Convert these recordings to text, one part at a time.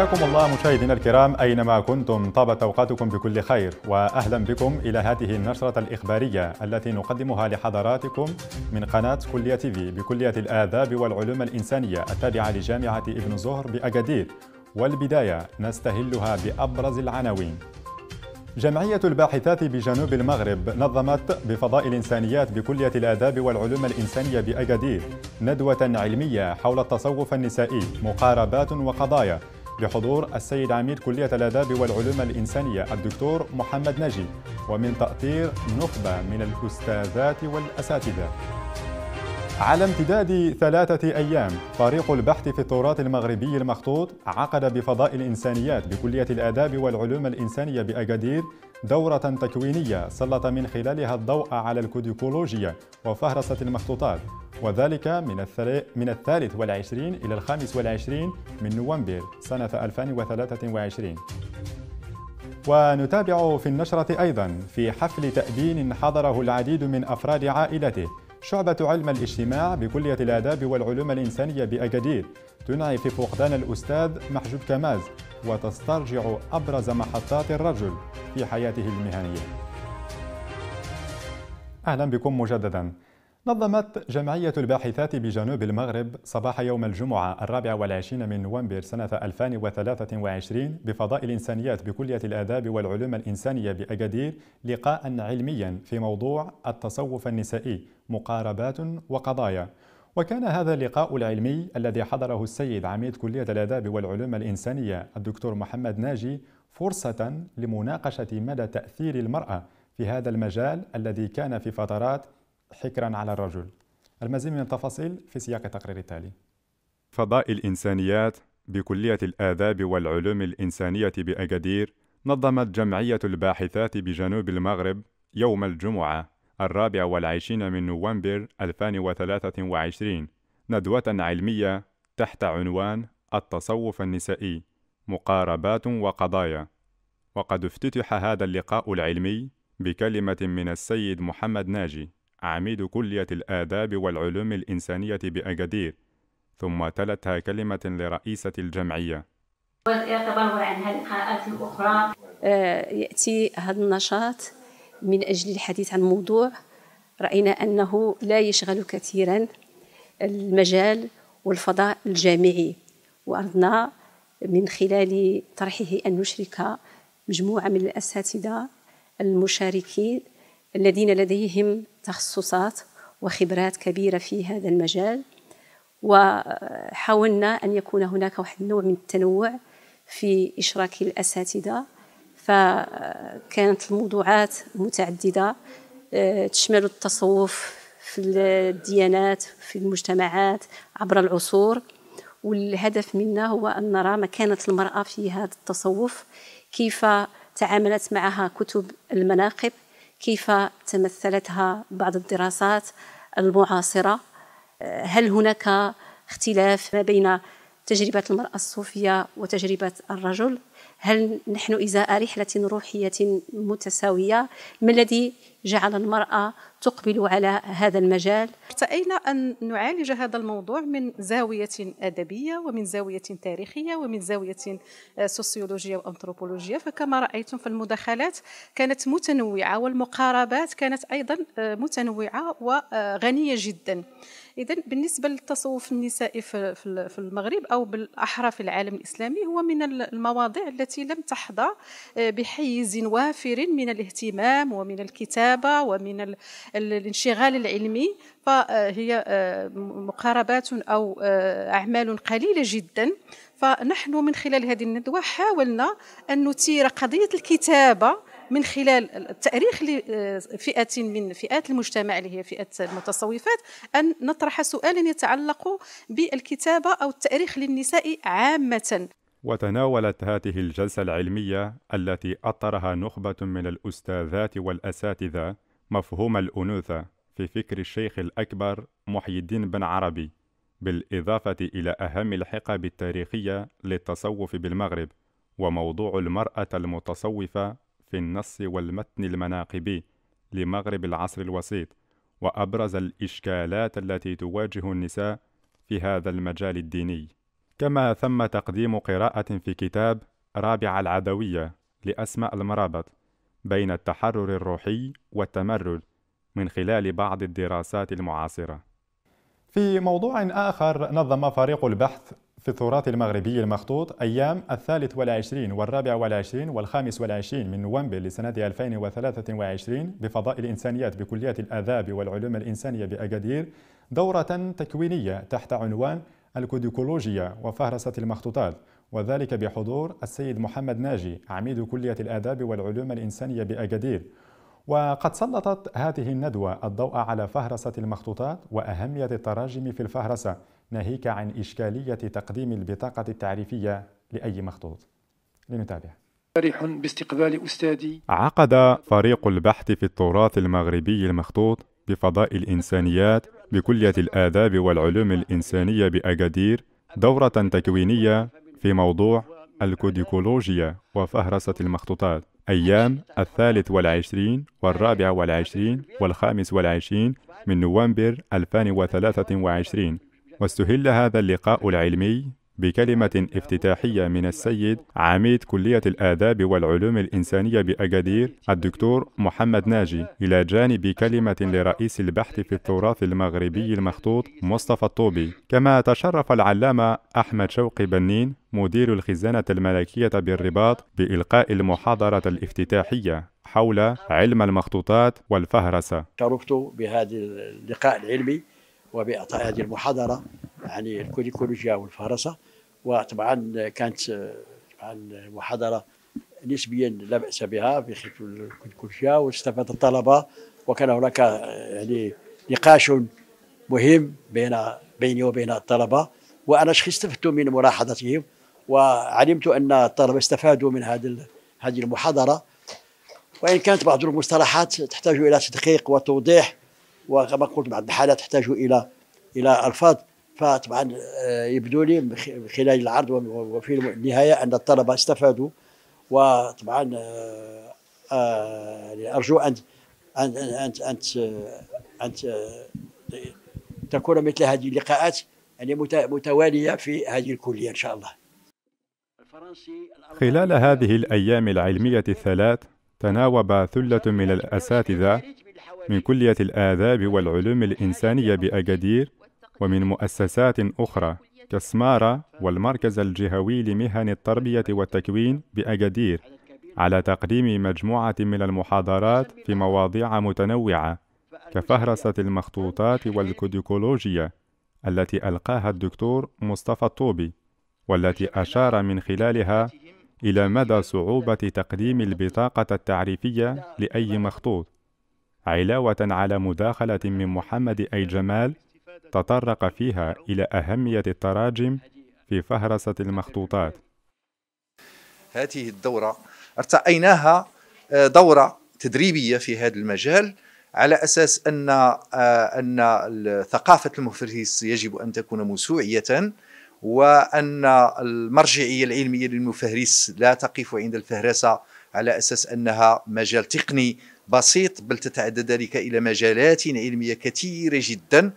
حياكم الله مشاهدينا الكرام اينما كنتم طابت اوقاتكم بكل خير واهلا بكم الى هذه النشره الاخباريه التي نقدمها لحضراتكم من قناه كليه تيفي بكليه الاداب والعلوم الانسانيه التابعه لجامعه ابن زهر باكادير والبدايه نستهلها بابرز العناوين جمعية الباحثات بجنوب المغرب نظمت بفضاء الإنسانيات بكلية الآداب والعلوم الإنسانية بأجدير ندوة علمية حول التصوف النسائي مقاربات وقضايا بحضور السيد عميد كلية الآداب والعلوم الإنسانية الدكتور محمد نجي ومن تأطير نخبة من الأستاذات والأساتذة على امتداد ثلاثة أيام فريق البحث في التراث المغربي المخطوط عقد بفضاء الإنسانيات بكلية الآداب والعلوم الإنسانية بأكادير دورة تكوينية سلط من خلالها الضوء على الكوديكولوجيا وفهرسة المخطوطات وذلك من من الثالث والعشرين إلى الخامس والعشرين من نوفمبر سنة 2023 ونتابع في النشرة أيضا في حفل تأدين حضره العديد من أفراد عائلته شعبة علم الاجتماع بكلية الآداب والعلوم الإنسانية بأكادير تنعي في فقدان الأستاذ محجوب كماز وتسترجع أبرز محطات الرجل في حياته المهنية. أهلا بكم مجددا. نظمت جمعية الباحثات بجنوب المغرب صباح يوم الجمعة الرابع والعشرين من نوفمبر سنة 2023 بفضاء الإنسانيات بكلية الآداب والعلوم الإنسانية بأكادير لقاء علميا في موضوع التصوف النسائي مقاربات وقضايا وكان هذا اللقاء العلمي الذي حضره السيد عميد كلية الآداب والعلوم الإنسانية الدكتور محمد ناجي فرصة لمناقشة مدى تأثير المرأة في هذا المجال الذي كان في فترات حكرا على الرجل المزيد من التفاصيل في سياق التقرير التالي فضاء الإنسانيات بكلية الآداب والعلوم الإنسانية بأكادير نظمت جمعية الباحثات بجنوب المغرب يوم الجمعة الرابع والعشرين من نوفمبر 2023 ندوة علمية تحت عنوان التصوف النسائي مقاربات وقضايا وقد افتتح هذا اللقاء العلمي بكلمة من السيد محمد ناجي عميد كلية الآداب والعلوم الإنسانية بأجدير ثم تلتها كلمة لرئيسة الجمعية وتبلور عن هذه الأخرى آه، يأتي هذا النشاط من أجل الحديث عن موضوع رأينا أنه لا يشغل كثيرا المجال والفضاء الجامعي وأردنا من خلال طرحه أن نشرك مجموعة من الأساتذة المشاركين الذين لديهم تخصصات وخبرات كبيرة في هذا المجال وحاولنا أن يكون هناك واحد النوع من التنوع في إشراك الأساتذة فكانت الموضوعات متعددة آه، تشمل التصوف في الديانات في المجتمعات عبر العصور والهدف منا هو أن نرى مكانة المرأة في هذا التصوف كيف تعاملت معها كتب المناقب كيف تمثلتها بعض الدراسات المعاصرة آه، هل هناك اختلاف ما بين تجربة المرأة الصوفية وتجربة الرجل هل نحن إزاء رحلة روحية متساوية ما الذي جعل المرأة تقبل على هذا المجال ارتأينا أن نعالج هذا الموضوع من زاوية أدبية ومن زاوية تاريخية ومن زاوية آه، سوسيولوجية وأنثروبولوجية فكما رأيتم في المداخلات كانت متنوعة والمقاربات كانت أيضا آه، متنوعة وغنية جدا اذا بالنسبه للتصوف النسائي في المغرب او بالاحرى في العالم الاسلامي هو من المواضيع التي لم تحظى آه، بحيز وافر من الاهتمام ومن الكتابه ومن الانشغال العلمي فهي آه، آه، مقاربات او اعمال قليله جدا فنحن من خلال هذه الندوه حاولنا ان نثير قضيه الكتابه من خلال التأريخ لفئة من فئات المجتمع اللي هي فئة المتصوفات أن نطرح سؤالا يتعلق بالكتابة أو التأريخ للنساء عامة وتناولت هذه الجلسة العلمية التي أطرها نخبة من الأستاذات والأساتذة مفهوم الأنوثة في فكر الشيخ الأكبر محي الدين بن عربي بالإضافة إلى أهم الحقب التاريخية للتصوف بالمغرب وموضوع المرأة المتصوفة في النص والمتن المناقبي لمغرب العصر الوسيط وأبرز الإشكالات التي تواجه النساء في هذا المجال الديني كما ثم تقديم قراءة في كتاب رابع العدوية لأسماء المرابط بين التحرر الروحي والتمرد من خلال بعض الدراسات المعاصرة في موضوع آخر نظم فريق البحث في التراث المغربي المخطوط أيام الثالث والعشرين والرابع والعشرين والخامس والعشرين من نوفمبر لسنة 2023 بفضاء الإنسانيات بكلية الآداب والعلوم الإنسانية بأكادير دورة تكوينية تحت عنوان الكوديكولوجيا وفهرسة المخطوطات وذلك بحضور السيد محمد ناجي عميد كلية الآداب والعلوم الإنسانية بأكادير وقد سلطت هذه الندوة الضوء على فهرسة المخطوطات وأهمية التراجم في الفهرسة ناهيك عن إشكالية تقديم البطاقة التعريفية لأي مخطوط لنتابع فرح باستقبال أستاذي عقد فريق البحث في التراث المغربي المخطوط بفضاء الإنسانيات بكلية الآداب والعلوم الإنسانية بأكادير دورة تكوينية في موضوع الكوديكولوجيا وفهرسة المخطوطات أيام الثالث والعشرين والرابع والعشرين والخامس والعشرين من نوفمبر 2023 واستهل هذا اللقاء العلمي بكلمة افتتاحية من السيد عميد كلية الآداب والعلوم الإنسانية بأكادير الدكتور محمد ناجي إلى جانب كلمة لرئيس البحث في التراث المغربي المخطوط مصطفى الطوبي كما تشرف العلامة أحمد شوقي بنين مدير الخزانة الملكية بالرباط بإلقاء المحاضرة الافتتاحية حول علم المخطوطات والفهرسة شرفت بهذا اللقاء العلمي وبإعطاء هذه المحاضرة عن يعني الكوليكولوجيا والفهرسة وطبعا كانت طبعا محاضرة نسبيا لا بأس بها في خلف الكوليكولوجيا واستفاد الطلبة وكان هناك يعني نقاش مهم بين بيني وبين الطلبة وأنا استفدت من ملاحظتهم وعلمت أن الطلبة استفادوا من هذه هذه المحاضرة وإن كانت بعض المصطلحات تحتاج إلى تدقيق وتوضيح وكما قلت بعض الحالات تحتاج الى الى الفاظ فطبعا آه، يبدو لي من خلال العرض وفي النهايه ان الطلبه استفادوا وطبعا آه، آه، يعني ارجو ان ان ان ان, أن تكون مثل هذه اللقاءات يعني متواليه في هذه الكليه ان شاء الله. خلال هذه الايام العلميه الثلاث تناوب ثله من الاساتذه من كلية الآداب والعلوم الإنسانية بأجدير ومن مؤسسات أخرى كسمارة والمركز الجهوي لمهن التربية والتكوين بأجدير على تقديم مجموعة من المحاضرات في مواضيع متنوعة كفهرسة المخطوطات والكوديكولوجيا التي ألقاها الدكتور مصطفى الطوبي والتي أشار من خلالها إلى مدى صعوبة تقديم البطاقة التعريفية لأي مخطوط علاوة على مداخلة من محمد أي جمال تطرق فيها إلى أهمية التراجم في فهرسة المخطوطات هذه الدورة ارتأيناها آه، دورة تدريبية في هذا المجال على أساس أن آه، أن ثقافة المفرس يجب أن تكون موسوعية وأن المرجعية العلمية للمفهرس لا تقف عند الفهرسة على أساس أنها مجال تقني بسيط بل تتعدى ذلك إلى مجالات علمية كثيرة جدا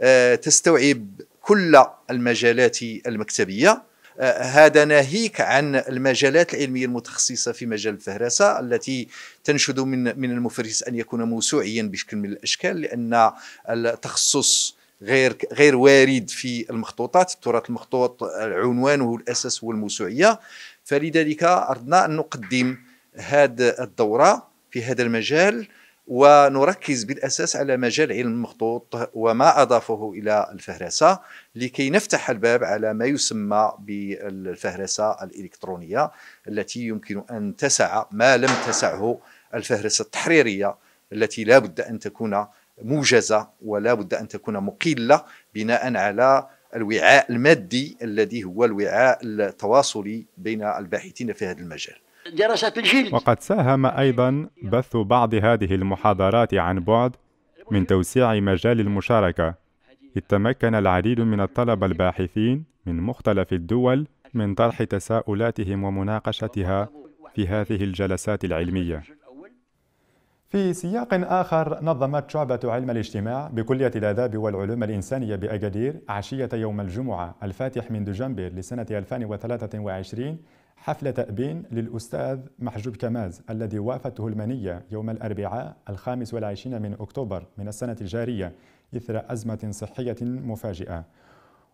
آه، تستوعب كل المجالات المكتبية آه، هذا ناهيك عن المجالات العلميه المتخصصه في مجال الفهرسه التي تنشد من من المفرس ان يكون موسوعيا بشكل من الاشكال لان التخصص غير غير وارد في المخطوطات التراث المخطوط عنوانه الاساس هو الموسوعيه فلذلك اردنا ان نقدم هذه الدوره في هذا المجال ونركز بالاساس على مجال علم المخطوط وما اضافه الى الفهرسه لكي نفتح الباب على ما يسمى بالفهرسه الالكترونيه التي يمكن ان تسع ما لم تسعه الفهرسه التحريريه التي لا بد ان تكون موجزه ولا بد ان تكون مقله بناء على الوعاء المادي الذي هو الوعاء التواصلي بين الباحثين في هذا المجال جرست الجلد وقد ساهم أيضا بث بعض هذه المحاضرات عن بعد من توسيع مجال المشاركة إذ تمكن العديد من الطلبة الباحثين من مختلف الدول من طرح تساؤلاتهم ومناقشتها في هذه الجلسات العلمية في سياق آخر نظمت شعبة علم الاجتماع بكلية الآداب والعلوم الإنسانية بأكادير عشية يوم الجمعة الفاتح من دجنبر لسنة 2023 حفل تأبين للأستاذ محجوب كماز الذي وافته المنية يوم الأربعاء الخامس والعشرين من أكتوبر من السنة الجارية إثر أزمة صحية مفاجئة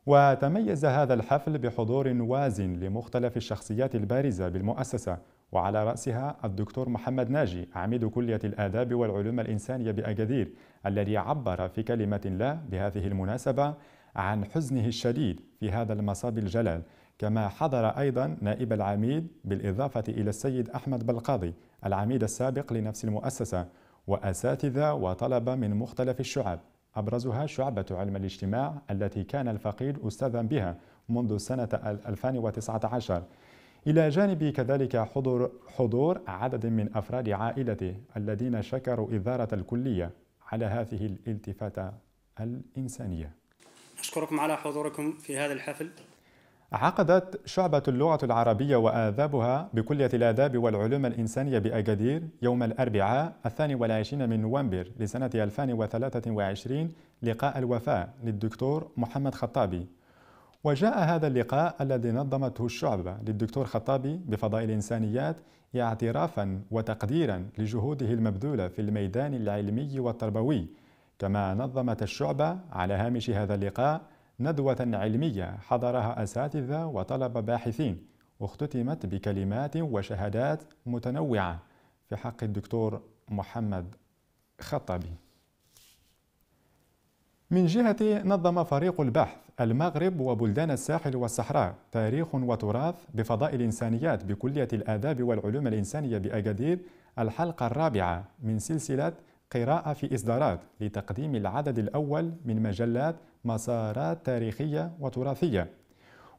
وتميز هذا الحفل بحضور وازن لمختلف الشخصيات البارزة بالمؤسسة وعلى رأسها الدكتور محمد ناجي عميد كلية الآداب والعلوم الإنسانية بأكادير الذي عبر في كلمة لا بهذه المناسبة عن حزنه الشديد في هذا المصاب الجلال كما حضر أيضا نائب العميد بالإضافة إلى السيد أحمد بلقاضي العميد السابق لنفس المؤسسة وأساتذة وطلبة من مختلف الشعب أبرزها شعبة علم الاجتماع التي كان الفقيد أستاذا بها منذ سنة 2019 إلى جانب كذلك حضور, حضور عدد من أفراد عائلته الذين شكروا إدارة الكلية على هذه الالتفاتة الإنسانية أشكركم على حضوركم في هذا الحفل عقدت شعبة اللغة العربية وآدابها بكلية الآداب والعلوم الإنسانية بأكادير يوم الأربعاء الثاني والعشرين من نوفمبر لسنة 2023 لقاء الوفاء للدكتور محمد خطابي وجاء هذا اللقاء الذي نظمته الشعبة للدكتور خطابي بفضاء الإنسانيات اعترافا وتقديرا لجهوده المبذولة في الميدان العلمي والتربوي كما نظمت الشعبة على هامش هذا اللقاء ندوة علمية حضرها أساتذة وطلبة باحثين اختتمت بكلمات وشهادات متنوعة في حق الدكتور محمد خطبي من جهة نظم فريق البحث المغرب وبلدان الساحل والصحراء تاريخ وتراث بفضاء الإنسانيات بكلية الآداب والعلوم الإنسانية بأكادير الحلقة الرابعة من سلسلة قراءة في إصدارات لتقديم العدد الأول من مجلات مسارات تاريخية وتراثية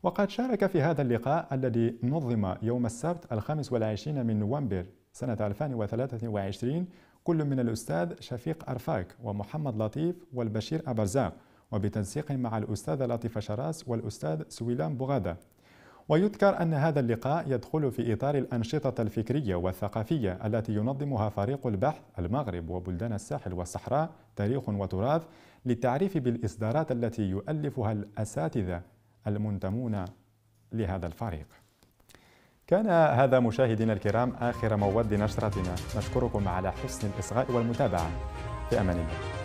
وقد شارك في هذا اللقاء الذي نظم يوم السبت الخامس والعشرين من نوفمبر سنة 2023 كل من الأستاذ شفيق أرفاك ومحمد لطيف والبشير أبرزاق وبتنسيق مع الأستاذة لطيفة شراس والأستاذ سويلان بغادة ويذكر أن هذا اللقاء يدخل في إطار الأنشطة الفكرية والثقافية التي ينظمها فريق البحث المغرب وبلدان الساحل والصحراء تاريخ وتراث للتعريف بالإصدارات التي يؤلفها الأساتذة المنتمون لهذا الفريق كان هذا مشاهدينا الكرام آخر مواد نشرتنا نشكركم على حسن الإصغاء والمتابعة في أمان الله